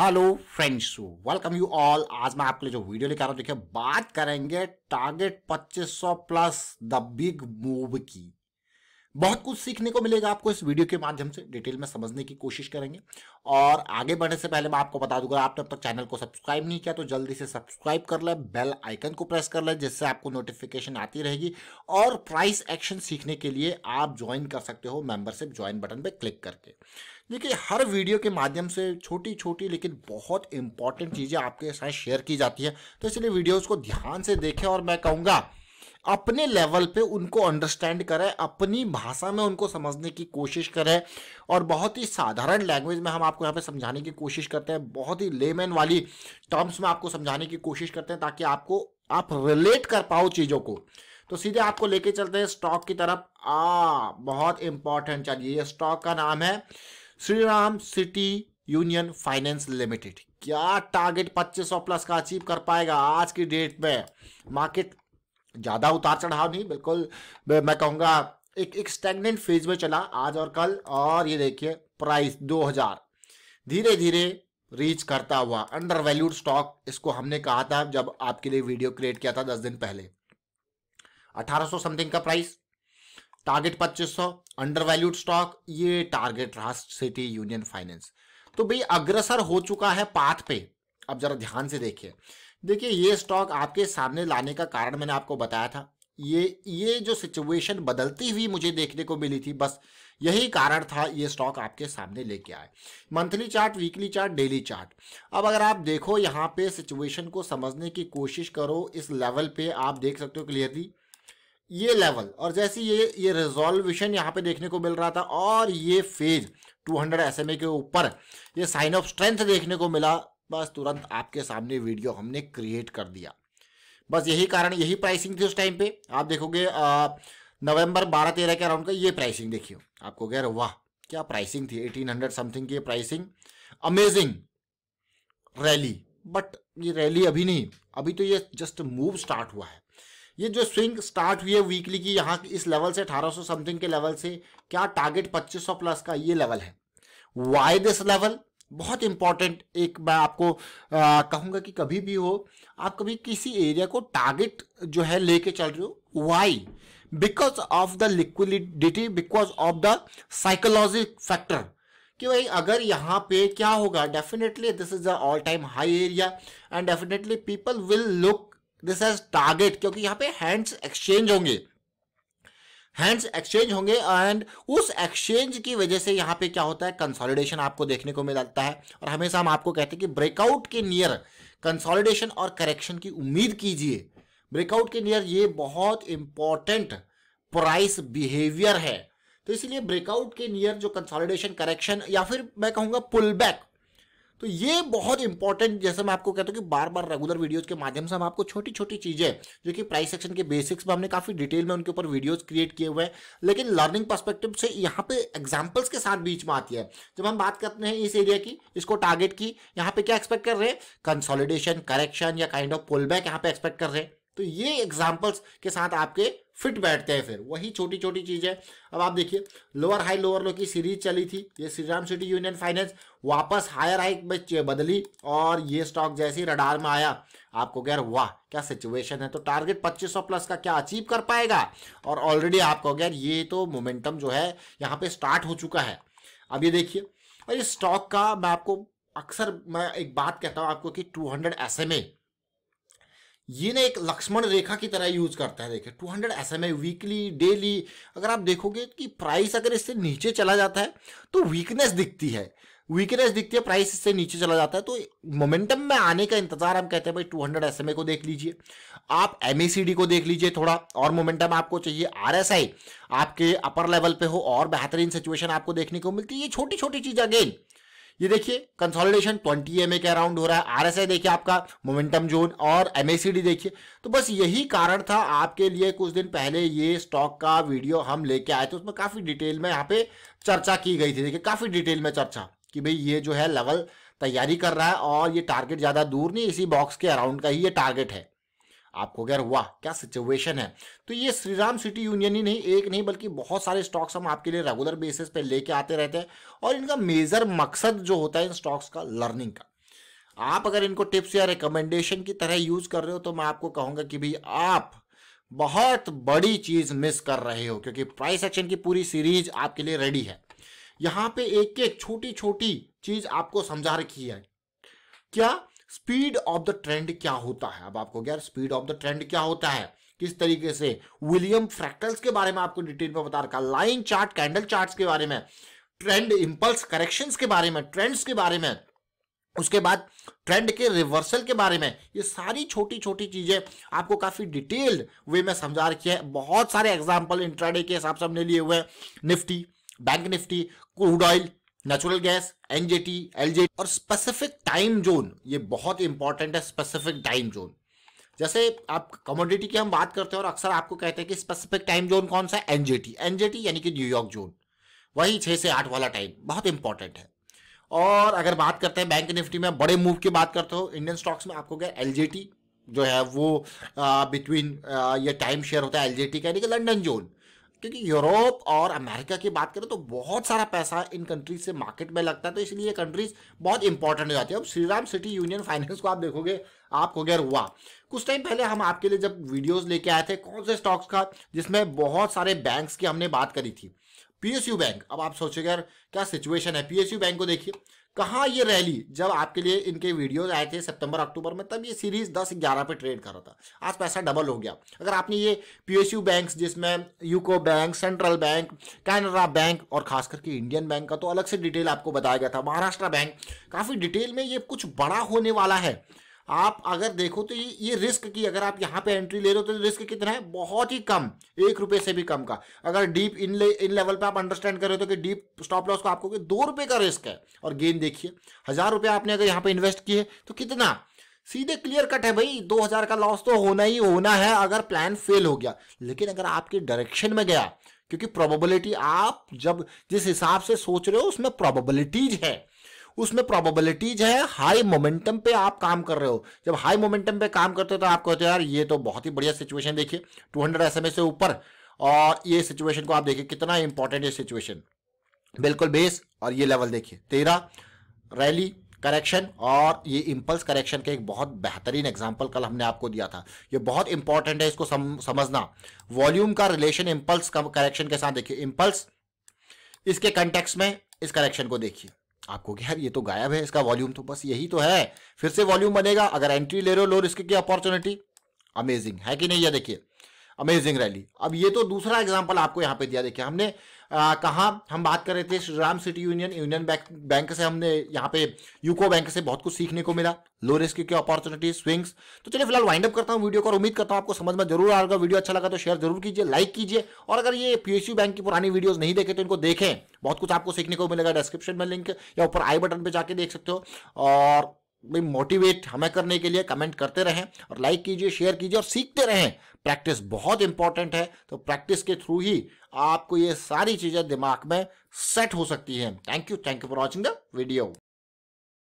hello friends welcome you all आज मैं आपके लिए जो वीडियो लेकर आ रहा हूँ देखिए बात करेंगे target 2500 plus the big move की बहुत कुछ सीखने को मिलेगा आपको इस वीडियो के माध्यम से डिटेल में समझने की कोशिश करेंगे और आगे बढ़ने से पहले मैं आपको बता दूंगा आपने अब तक चैनल को सब्सक्राइब नहीं किया तो जल्दी से सब्सक्राइब कर लें बेल आइकन को प्रेस कर लें जिससे आपको नोटिफिकेशन आती रहेगी और प्राइस एक्शन सीखने के लिए आप ज्वाइन कर सकते हो मेंबरशिप ज्वाइन बटन पर क्लिक करके देखिए हर वीडियो के माध्यम से छोटी छोटी लेकिन बहुत इंपॉर्टेंट चीज़ें आपके साथ शेयर की जाती है तो इसलिए वीडियोज़ को ध्यान से देखें और मैं कहूँगा अपने लेवल पे उनको अंडरस्टैंड करें अपनी भाषा में उनको समझने की कोशिश करें और बहुत ही साधारण लैंग्वेज में हम आपको यहाँ पे समझाने की कोशिश करते हैं बहुत ही लेमैन वाली टर्म्स में आपको समझाने की कोशिश करते हैं ताकि आपको आप रिलेट कर पाओ चीज़ों को तो सीधे आपको लेके चलते हैं स्टॉक की तरफ आ बहुत इंपॉर्टेंट चलिए ये स्टॉक का नाम है Shriram city union finance limited क्या टारगेट 2500 प्लस का अचीव कर पाएगा आज की डेट में मार्केट ज़्यादा उतार चढ़ाव नहीं बिल्कुल मैं कहूंगा एक एक स्टैगनेंट फेज में चला आज और कल और ये देखिए प्राइस 2000 धीरे धीरे रीच करता हुआ अंडर वैल्यूड स्टॉक इसको हमने कहा था जब आपके लिए वीडियो क्रिएट किया था दस दिन पहले 1800 समथिंग का price target 2500 under valued stock ये टारगेट रहा सिटी यूनियन फाइनेंस तो भाई अग्रसर हो चुका है पाथ पे अब जरा ध्यान से देखिए देखिए ये स्टॉक आपके सामने लाने का कारण मैंने आपको बताया था ये ये जो सिचुएशन बदलती हुई मुझे देखने को मिली थी बस यही कारण था ये स्टॉक आपके सामने लेके आए monthly chart weekly chart daily chart अब अगर आप देखो यहाँ पे सिचुएशन को समझने की कोशिश करो इस लेवल पे आप देख सकते हो क्लियरली ये लेवल और जैसे ये ये रिजॉल्यूशन यहाँ पे देखने को मिल रहा था और ये फेज 200 हंड्रेड के ऊपर ये साइन ऑफ स्ट्रेंथ देखने को मिला बस तुरंत आपके सामने वीडियो हमने क्रिएट कर दिया बस यही कारण यही प्राइसिंग थी उस टाइम पे आप देखोगे नवंबर बारह तेरह के अराउंड का ये प्राइसिंग देखियो आपको गैर वाह क्या प्राइसिंग थी एटीन हंड्रेड समथिंग की प्राइसिंग अमेजिंग रैली बट ये रैली अभी नहीं अभी तो ये जस्ट मूव स्टार्ट हुआ है ये जो स्विंग स्टार्ट हुई है वीकली की यहाँ इस लेवल से 1800 समथिंग के लेवल से क्या टारगेट 2500 प्लस का ये लेवल है वाई दिस लेवल बहुत इंपॉर्टेंट एक मैं आपको कहूँगा कि कभी भी हो आप कभी किसी एरिया को टारगेट जो है लेके चल रहे हो why because of the liquidity because of the psychology factor कि भाई अगर यहाँ पे क्या होगा definitely this is the all time high area and definitely people will look this as target क्योंकि यहां पे हैंड्स एक्सचेंज होंगे हैंड्स एक्सचेंज होंगे एंड उस एक्सचेंज की वजह से यहां पे क्या होता है कंसोलिडेशन आपको देखने को मिलता है और हमेशा हम आपको कहते हैं कि ब्रेकआउट के नियर कंसोलिडेशन और करेक्शन की उम्मीद कीजिए ब्रेकआउट के नियर ये बहुत इंपॉर्टेंट प्राइस बिहेवियर है तो इसलिए ब्रेकआउट के नियर जो कंसोलिडेशन करेक्शन या फिर मैं कहूंगा पुल बैक तो ये बहुत इंपॉर्टेंट जैसे मैं आपको कहता हूँ कि बार बार रेगुलर वीडियोज के माध्यम से हम आपको छोटी छोटी चीजें जो कि प्राइस सेक्शन के बेसिक्स में हमने काफी डिटेल में उनके ऊपर वीडियोज क्रिएट किए हुए हैं लेकिन लर्निंग पर्सपेक्टिव से यहाँ पे एग्जाम्पल्स के साथ बीच में आती है जब हम बात करते हैं इस एरिया की इसको टारगेट की यहाँ पे क्या एक्सपेक्ट कर रहे हैं कंसोलिडेशन करेक्शन या काइंड ऑफ पुल बैक यहाँ पे एक्सपेक्ट कर रहे हैं तो ये एग्जाम्पल्स के साथ आपके फिट बैठते हैं फिर वही छोटी छोटी चीजें अब आप देखिए लोअर हाई लोअर लो की सीरीज चली थी ये श्रीराम सिटी यूनियन फाइनेंस वापस हायर हाई में बदली और ये स्टॉक जैसे ही रडार में आया आपको कह वाह क्या सिचुएशन है तो टारगेट 2500 प्लस का क्या अचीव कर पाएगा और ऑलरेडी आपको कह ये तो मोमेंटम जो है यहाँ पे स्टार्ट हो चुका है अब ये देखिए और ये स्टॉक का मैं आपको अक्सर मैं एक बात कहता हूँ आपको कि two hundred S M A ये ना एक लक्ष्मण रेखा की तरह यूज करता है देखिए 200 hundred S M A weekly daily अगर आप देखोगे कि प्राइस अगर इससे नीचे चला जाता है तो वीकनेस दिखती है वीकनेस दिखती है प्राइस इससे नीचे चला जाता है तो मोमेंटम में आने का इंतजार हम कहते हैं भाई 200 हंड्रेड एस को देख लीजिए आप एम को देख लीजिए थोड़ा और मोमेंटम आपको चाहिए आर आपके अपर लेवल पे हो और बेहतरीन सिचुएशन आपको देखने को मिलती है ये छोटी छोटी चीज अगेन ये देखिए कंसोलिडेशन 20 एमए के अराउंड हो रहा है आरएसआई देखिए आपका मोमेंटम जोन और एमएसीडी देखिए तो बस यही कारण था आपके लिए कुछ दिन पहले ये स्टॉक का वीडियो हम लेके आए थे उसमें काफ़ी डिटेल में यहाँ पे चर्चा की गई थी देखिए काफ़ी डिटेल में चर्चा कि भाई ये जो है लेवल तैयारी कर रहा है और ये टारगेट ज़्यादा दूर नहीं इसी बॉक्स के अराउंड का ही ये टारगेट है आपको अगर हुआ क्या सिचुएशन है तो ये श्रीराम सिटी यूनियन ही नहीं एक नहीं बल्कि बहुत सारे स्टॉक्स हम आपके लिए रेगुलर बेसिस पे लेके आते रहते हैं और इनका मेजर मकसद जो होता है इन स्टॉक्स का लर्निंग का आप अगर इनको टिप्स या रिकमेंडेशन की तरह यूज कर रहे हो तो मैं आपको कहूंगा कि भाई आप बहुत बड़ी चीज मिस कर रहे हो क्योंकि प्राइस एक्शन की पूरी सीरीज आपके लिए रेडी है यहां पे एक एक छोटी छोटी चीज आपको समझा रखी है क्या स्पीड ऑफ द ट्रेंड क्या होता है अब आपको क्या स्पीड ऑफ द ट्रेंड क्या होता है किस तरीके से विलियम फ्रैक्टल्स के बारे में आपको डिटेल में बता रखा लाइन चार्ट कैंडल चार्ट्स के बारे में ट्रेंड इंपल्स करेक्शंस के बारे में ट्रेंड्स के बारे में उसके बाद ट्रेंड के रिवर्सल के बारे में ये सारी छोटी छोटी चीज़ें आपको काफ़ी डिटेल्ड वे में समझा रखी है बहुत सारे एग्जाम्पल इंट्राडे के हिसाब से हमने लिए हुए हैं Nifty bank Nifty crude oil natural gas एनजेटी एलजेटी और स्पेसिफिक टाइम जोन ये बहुत इंपॉर्टेंट है स्पेसिफिक टाइम जोन जैसे आप कमोडिटी की हम बात करते हैं और अक्सर आपको कहते हैं कि स्पेसिफिक टाइम जोन कौन सा है एनजेटी एनजेटी यानी कि न्यूयॉर्क जोन वही छः से आठ वाला टाइम बहुत इंपॉर्टेंट है और अगर बात करते हैं बैंक निफ्टी में बड़े मूव की बात करते हो इंडियन स्टॉक्स में आपको क्या एल जो है वो बिटवीन ये टाइम शेयर होता है एल का यानी कि लंडन जोन क्योंकि यूरोप और अमेरिका की बात करें तो बहुत सारा पैसा इन कंट्रीज से मार्केट में लगता है तो इसलिए कंट्रीज बहुत इंपॉर्टेंट हो जाती है अब श्रीराम सिटी यूनियन फाइनेंस को आप देखोगे आप हो गया हुआ कुछ टाइम पहले हम आपके लिए जब वीडियोस लेके आए थे कौन से स्टॉक्स का जिसमें बहुत सारे बैंक्स की हमने बात करी थी पीएसयू बैंक अब आप सोचे यार क्या सिचुएशन है पीएसयू बैंक को देखिए कहाँ ये रैली जब आपके लिए इनके वीडियोज आए थे सितंबर अक्टूबर में तब ये सीरीज दस ग्यारह पे ट्रेड कर रहा था आज पैसा डबल हो गया अगर आपने ये पीएसयू बैंक्स जिसमें UCO bank central bank Canara bank और खास करके इंडियन बैंक का तो अलग से डिटेल आपको बताया गया था महाराष्ट्र बैंक काफ़ी डिटेल में ये कुछ बड़ा होने वाला है आप अगर देखो तो ये ये रिस्क की अगर आप यहाँ पे एंट्री ले रहे हो तो रिस्क कितना है बहुत ही कम एक रुपये से भी कम का अगर डीप इन ले, इन लेवल पे आप अंडरस्टैंड कर रहे हो तो कि डीप स्टॉप लॉस को आपको कि दो रुपये का रिस्क है और गेन देखिए हज़ार रुपये आपने अगर यहाँ पे इन्वेस्ट किए तो कितना सीधे क्लियर कट है भाई हजार का लॉस तो होना ही होना है अगर प्लान फेल हो गया लेकिन अगर आपके डायरेक्शन में गया क्योंकि प्रोबेबिलिटी आप जब जिस हिसाब से सोच रहे हो उसमें प्रोबेबिलिटीज है उसमें प्रोबेबिलिटीज है हाई मोमेंटम पे आप काम कर रहे हो जब हाई मोमेंटम पे काम करते हो तो आप कहते हो यार ये तो बहुत ही बढ़िया सिचुएशन देखिए टू हंड्रेड से ऊपर और ये सिचुएशन को आप देखिए कितना इंपॉर्टेंट है सिचुएशन बिल्कुल बेस और ये लेवल देखिए तेरह रैली करेक्शन और ये इम्पल्स करेक्शन के एक बहुत बेहतरीन एग्जाम्पल कल हमने आपको दिया था ये बहुत इंपॉर्टेंट है इसको सम, समझना वॉल्यूम का रिलेशन इम्पल्स करेक्शन के साथ देखिए इम्पल्स इसके कंटेक्स में इस करेक्शन को देखिए आपको क्या यार ये तो गायब है इसका वॉल्यूम तो बस यही तो है फिर से वॉल्यूम बनेगा अगर एंट्री ले रहे हो लो रिस्क की अपॉर्चुनिटी अमेजिंग है कि नहीं यह देखिए अमेजिंग रैली अब ये तो दूसरा एग्जाम्पल आपको यहाँ पे दिया देखिए हमने कहाँ हम बात कर रहे थे Shriram city union union bank bank से हमने यहाँ पे यूको बैंक से बहुत कुछ सीखने को मिला लो रिस्क की अपॉर्चुनिटी स्विंग्स तो चलिए फिलहाल वाइंड अप करता हूँ वीडियो को उम्मीद करता हूँ आपको समझ में जरूर आ रहा वीडियो अच्छा लगा तो शेयर जरूर कीजिए लाइक कीजिए और अगर ये पीएसयू बैंक की पुरानी वीडियोज नहीं देखे तो इनको देखें बहुत कुछ आपको सीखने को मिलेगा डिस्क्रिप्शन में लिंक या ऊपर आई बटन पर जाके देख सकते हो और मोटिवेट हमें करने के लिए कमेंट करते रहें और लाइक कीजिए शेयर कीजिए और सीखते रहें प्रैक्टिस बहुत इंपॉर्टेंट है तो प्रैक्टिस के थ्रू ही आपको ये सारी चीज़ें दिमाग में सेट हो सकती हैं thank you thank you for watching the video